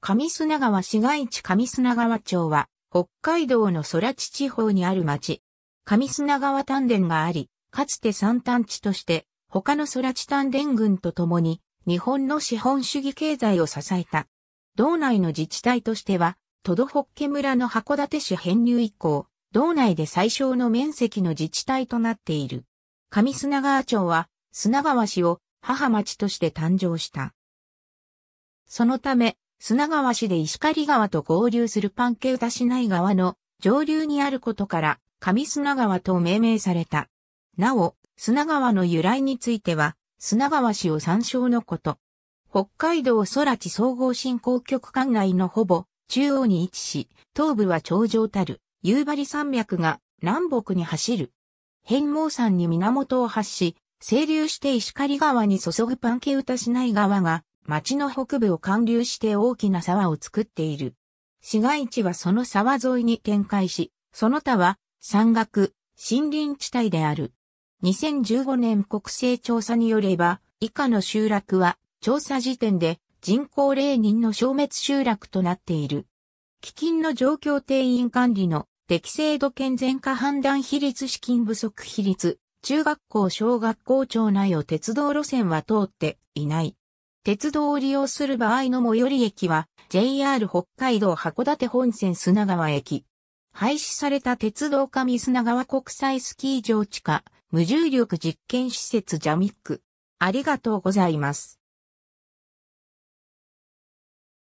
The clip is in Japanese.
上砂川市街地上砂川町は、北海道の空地地方にある町。上砂川丹田があり、かつて三丹地として、他の空地丹田群と共に、日本の資本主義経済を支えた。道内の自治体としては、都道北家村の函館市編入以降、道内で最小の面積の自治体となっている。上砂川町は、砂川市を母町として誕生した。そのため、砂川市で石狩川と合流するパンケウタ市内川の上流にあることから、上砂川と命名された。なお、砂川の由来については、砂川市を参照のこと。北海道空地総合振興局管内のほぼ中央に位置し、東部は頂上たる夕張山脈が南北に走る。変毛山に源を発し、清流して石狩川に注ぐパンケウタ市内川が町の北部を貫流して大きな沢を作っている。市街地はその沢沿いに展開し、その他は山岳、森林地帯である。2015年国勢調査によれば、以下の集落は調査時点で人口0人の消滅集落となっている。基金の状況定員管理の適正度健全化判断比率資金不足比率、中学校小学校長内を鉄道路線は通っていない。鉄道を利用する場合の最寄り駅は JR 北海道函館本線砂川駅。廃止された鉄道上砂川国際スキー場地下無重力実験施設ジャミック。ありがとうございます。